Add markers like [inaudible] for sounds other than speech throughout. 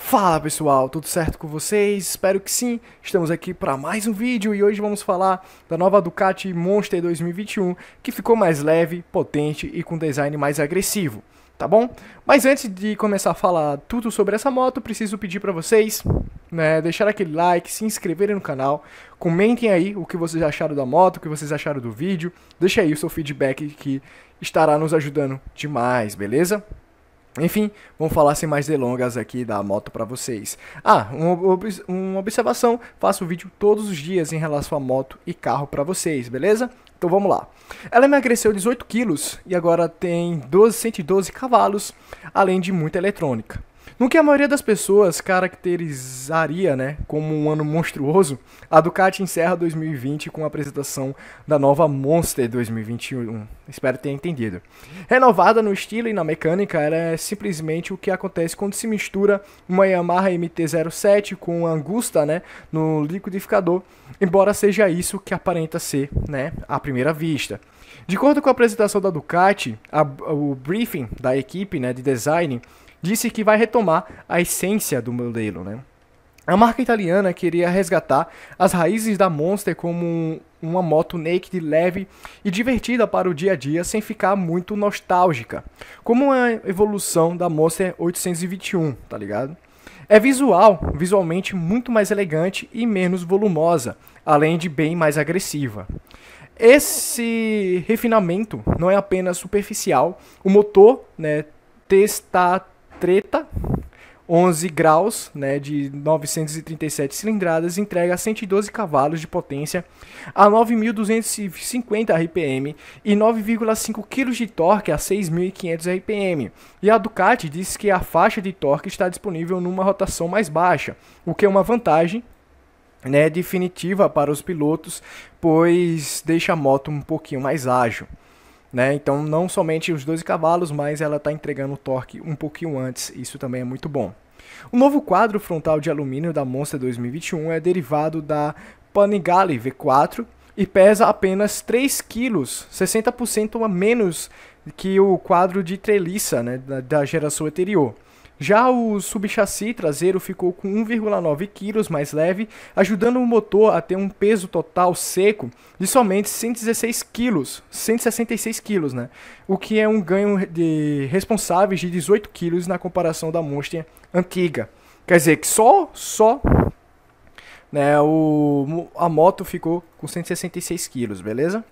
Fala pessoal, tudo certo com vocês? Espero que sim. Estamos aqui para mais um vídeo e hoje vamos falar da nova Ducati Monster 2021, que ficou mais leve, potente e com design mais agressivo, tá bom? Mas antes de começar a falar tudo sobre essa moto, preciso pedir para vocês, né, deixar aquele like, se inscreverem no canal, comentem aí o que vocês acharam da moto, o que vocês acharam do vídeo, deixa aí o seu feedback que estará nos ajudando demais, beleza? Enfim, vamos falar sem mais delongas aqui da moto para vocês. Ah, uma observação, faço vídeo todos os dias em relação a moto e carro para vocês, beleza? Então vamos lá. Ela emagreceu 18 quilos e agora tem 12, 112 cavalos, além de muita eletrônica. No que a maioria das pessoas caracterizaria né, como um ano monstruoso, a Ducati encerra 2020 com a apresentação da nova Monster 2021. Espero ter entendido. Renovada no estilo e na mecânica, ela é simplesmente o que acontece quando se mistura uma Yamaha MT-07 com Angusta né, no liquidificador, embora seja isso que aparenta ser né, à primeira vista. De acordo com a apresentação da Ducati, a, o briefing da equipe né, de design disse que vai retomar a essência do modelo, né? A marca italiana queria resgatar as raízes da Monster como uma moto naked leve e divertida para o dia a dia sem ficar muito nostálgica, como uma evolução da Monster 821, tá ligado? É visual, visualmente muito mais elegante e menos volumosa, além de bem mais agressiva. Esse refinamento não é apenas superficial, o motor, né, testar Treta 11 graus, né, de 937 cilindradas, entrega 112 cavalos de potência a 9.250 RPM e 9,5 kg de torque a 6.500 RPM. E a Ducati diz que a faixa de torque está disponível numa rotação mais baixa, o que é uma vantagem né, definitiva para os pilotos, pois deixa a moto um pouquinho mais ágil. Né? Então, não somente os 12 cavalos, mas ela está entregando o torque um pouquinho antes, isso também é muito bom. O novo quadro frontal de alumínio da Monster 2021 é derivado da Panigale V4 e pesa apenas 3 kg, 60% a menos que o quadro de treliça né, da, da geração anterior. Já o subchassi traseiro ficou com 1,9 kg mais leve, ajudando o motor a ter um peso total seco de somente 116 kg, 166 kg, né? O que é um ganho de responsáveis de 18 kg na comparação da Monster antiga. Quer dizer que só só né, o, a moto ficou com 166 kg, beleza?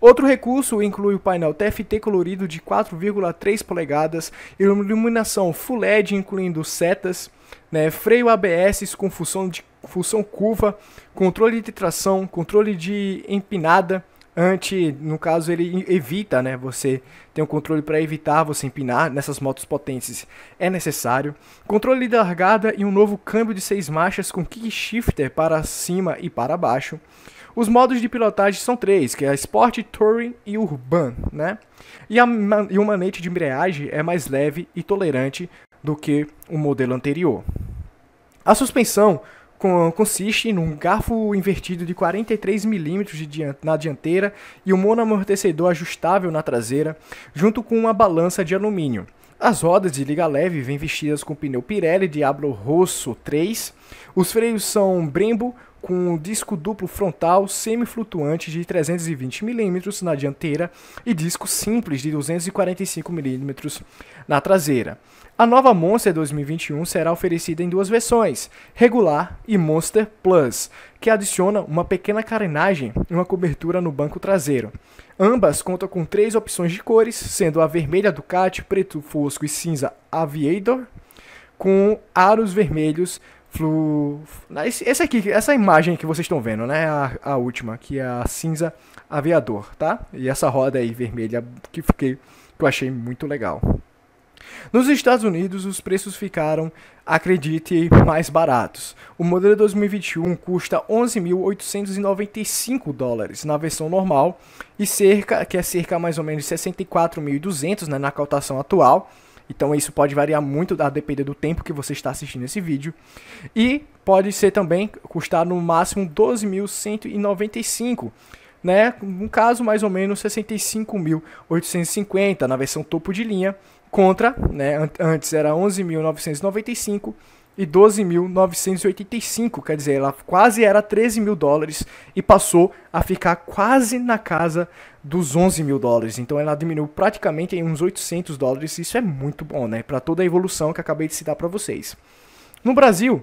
Outro recurso inclui o painel TFT colorido de 4,3 polegadas, iluminação Full LED incluindo setas, né, freio ABS com função, de, função curva, controle de tração, controle de empinada, anti, no caso ele evita, né? Você tem um controle para evitar você empinar nessas motos potentes, é necessário. Controle de largada e um novo câmbio de seis marchas com kick shifter para cima e para baixo. Os modos de pilotagem são três, que é a Sport, Touring e Urban, né? E, a, e o manete de embreagem é mais leve e tolerante do que o modelo anterior. A suspensão consiste num garfo invertido de 43 mm na dianteira e um monoamortecedor ajustável na traseira, junto com uma balança de alumínio. As rodas de liga leve vêm vestidas com pneu Pirelli Diablo Rosso 3. Os freios são Brembo com disco duplo frontal semi-flutuante de 320 mm na dianteira e disco simples de 245 mm na traseira. A nova Monster 2021 será oferecida em duas versões, regular e Monster Plus, que adiciona uma pequena carenagem e uma cobertura no banco traseiro. Ambas contam com três opções de cores, sendo a vermelha Ducati, preto fosco e cinza Aviator, com aros vermelhos Flu. Né, esse aqui, essa imagem que vocês estão vendo, né? A, a última, que é a cinza aviador, tá? E essa roda aí vermelha que fiquei, que eu achei muito legal. Nos Estados Unidos, os preços ficaram, acredite, mais baratos. O modelo 2021 custa 11.895 dólares na versão normal e cerca, que é cerca mais ou menos 64.200 né, na cotação atual. Então isso pode variar muito a depender do tempo que você está assistindo esse vídeo. E pode ser também custar no máximo 12.195, né? No caso, mais ou menos 65.850 na versão topo de linha, contra, né, antes era 11.995 e 12.985, quer dizer, ela quase era 13 mil dólares e passou a ficar quase na casa dos 11 mil dólares. Então ela diminuiu praticamente em uns 800 dólares. Isso é muito bom, né? Para toda a evolução que acabei de citar para vocês. No Brasil,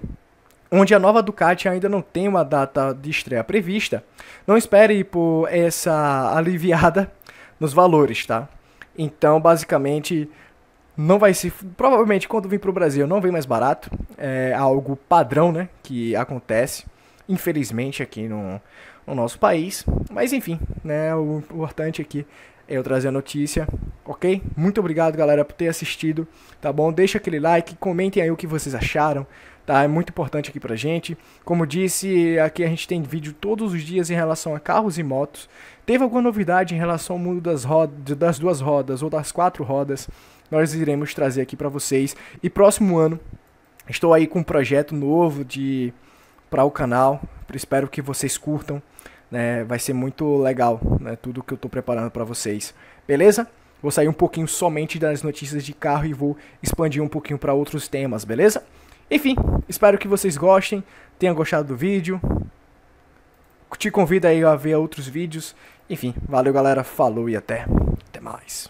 onde a nova Ducati ainda não tem uma data de estreia prevista, não espere por essa [laughs] aliviada nos valores, tá? Então, basicamente, não vai se. Provavelmente quando vir para o Brasil não vem mais barato. É algo padrão, né? Que acontece, infelizmente, aqui no, no nosso país. Mas enfim, né? O importante aqui é eu trazer a notícia, ok? Muito obrigado, galera, por ter assistido, tá bom? Deixa aquele like, comentem aí o que vocês acharam. Tá, é muito importante aqui pra gente. Como disse, aqui a gente tem vídeo todos os dias em relação a carros e motos. Teve alguma novidade em relação ao mundo das, rodas, das duas rodas ou das quatro rodas? nós iremos trazer aqui para vocês. E próximo ano, estou aí com um projeto novo de para o canal. Espero que vocês curtam. Né? Vai ser muito legal né? tudo que eu estou preparando para vocês. Beleza? Vou sair um pouquinho somente das notícias de carro e vou expandir um pouquinho para outros temas, beleza? Enfim, espero que vocês gostem, tenham gostado do vídeo. Te convido aí a ver outros vídeos. Enfim, valeu galera, falou e até, até mais.